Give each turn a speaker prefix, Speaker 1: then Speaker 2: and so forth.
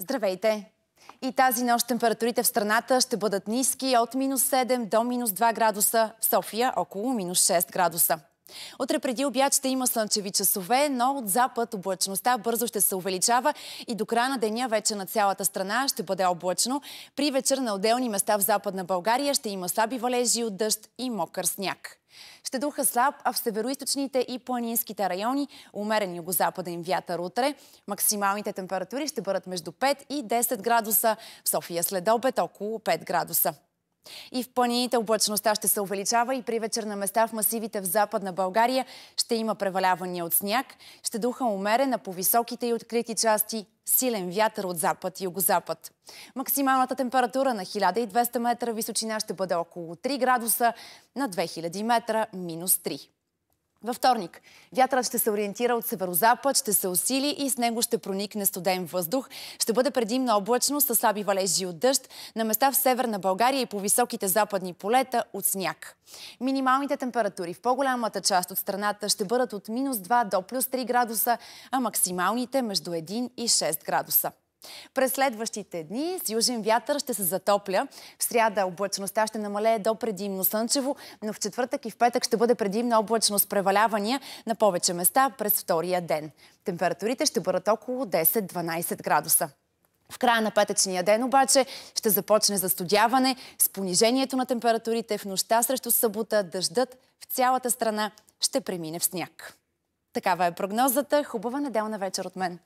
Speaker 1: Здравейте! И тази нощ температурите в страната ще бъдат ниски от минус 7 до минус 2 градуса, в София около минус 6 градуса. Утре преди обяд ще има слънчеви часове, но от запад облачността бързо ще се увеличава и до края на деня вече на цялата страна ще бъде облачно. При вечер на отделни места в Западна България ще има слаби валежи от дъжд и мокър сняг ще духа слаб, а в североисточните и планинските райони умерен югозападен вятър утре. Максималните температури ще бъдат между 5 и 10 градуса. В София след обед около 5 градуса. И в планините облачността ще се увеличава и при вечер на места в масивите в западна България ще има превалявания от сняг. Ще духа умерена по високите и открити части силен вятър от запад и югозапад. Максималната температура на 1200 метра височина ще бъде около 3 градуса, на 2000 метра минус 3. Във вторник вятърът ще се ориентира от северозапад, ще се усили и с него ще проникне студен въздух. Ще бъде предимно облачно с слаби валежи от дъжд на места в северна България и по високите западни полета от сняг. Минималните температури в по-голямата част от страната ще бъдат от минус 2 до плюс 3 градуса, а максималните между 1 и 6 градуса. През следващите дни с южен вятър ще се затопля. В сряда облачността ще намалее до предимно слънчево, но в четвъртък и в петък ще бъде предимно облачно с превалявания на повече места през втория ден. Температурите ще бъдат около 10-12 градуса. В края на петъчния ден обаче ще започне застудяване с понижението на температурите в нощта срещу събота. Дъждът в цялата страна ще премине в сняг. Такава е прогнозата. Хубава неделна вечер от мен.